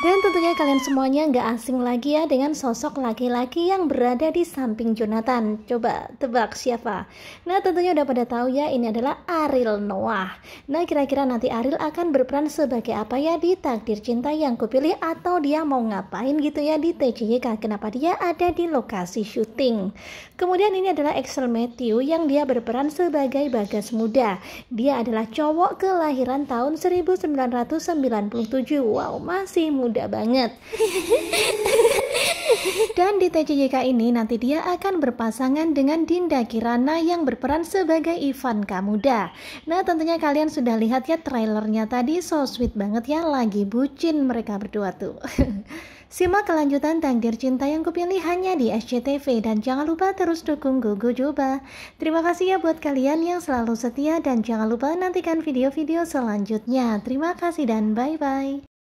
Dan tentunya kalian semuanya nggak asing lagi ya dengan sosok laki-laki yang berada di samping Jonathan. Coba tebak siapa? Nah tentunya udah pada tahu ya ini adalah Ariel Noah. Nah kira-kira nanti Ariel akan berperan sebagai apa ya di Takdir Cinta yang kupilih atau dia mau ngapain gitu ya di TJK. Kenapa dia ada di lokasi syuting? Kemudian ini adalah Excel Matthew yang dia berperan sebagai Bagas Muda. Dia adalah cowok kelahiran tahun 1997. Wow masih muda muda banget. Dan di TCJK ini nanti dia akan berpasangan dengan Dinda Kirana yang berperan sebagai Ivan Kamuda. Nah tentunya kalian sudah lihat ya trailernya tadi so sweet banget ya lagi bucin mereka berdua tuh. Simak kelanjutan tanggir Cinta yang kupilih hanya di SCTV dan jangan lupa terus dukung Gogo Joba. Terima kasih ya buat kalian yang selalu setia dan jangan lupa nantikan video-video selanjutnya. Terima kasih dan bye-bye.